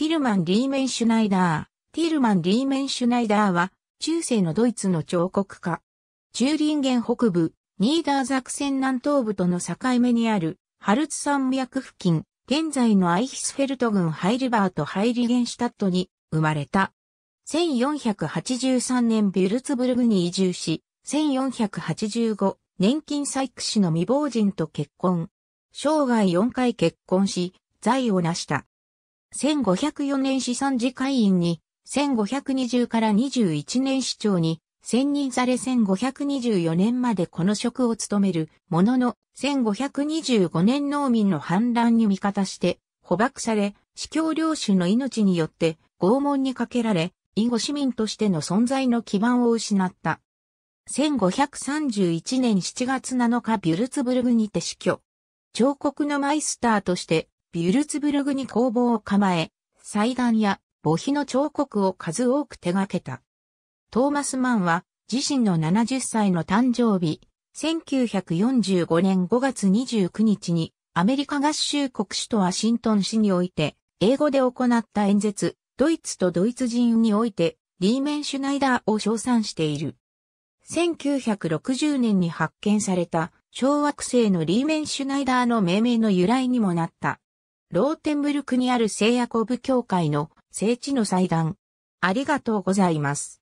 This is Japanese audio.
ティルマン・リーメンシュナイダー。ティルマン・リーメンシュナイダーは、中世のドイツの彫刻家。チューリンゲン北部、ニーダーザクセン南東部との境目にある、ハルツ山脈付近、現在のアイヒスフェルト郡ハイルバーとハイリゲンシュタットに生まれた。1483年ビュルツブルグに移住し、1485、年金採掘士の未亡人と結婚。生涯4回結婚し、財を成した。1504年資産次会員に、1520から21年市長に、選任され1524年までこの職を務めるものの、1525年農民の反乱に味方して、捕獲され、司教領主の命によって拷問にかけられ、以後市民としての存在の基盤を失った。1531年7月7日ビュルツブルグにて死去。彫刻のマイスターとしてビュルツブルグに工房を構え、祭壇や墓碑の彫刻を数多く手掛けた。トーマス・マンは自身の70歳の誕生日、1945年5月29日にアメリカ合衆国首都ワシントン市において英語で行った演説、ドイツとドイツ人においてリーメン・シュナイダーを称賛している。1960年に発見された小惑星のリーメン・シュナイダーの命名の由来にもなった。ローテンブルクにある聖ヤコブ教会の聖地の祭壇。ありがとうございます。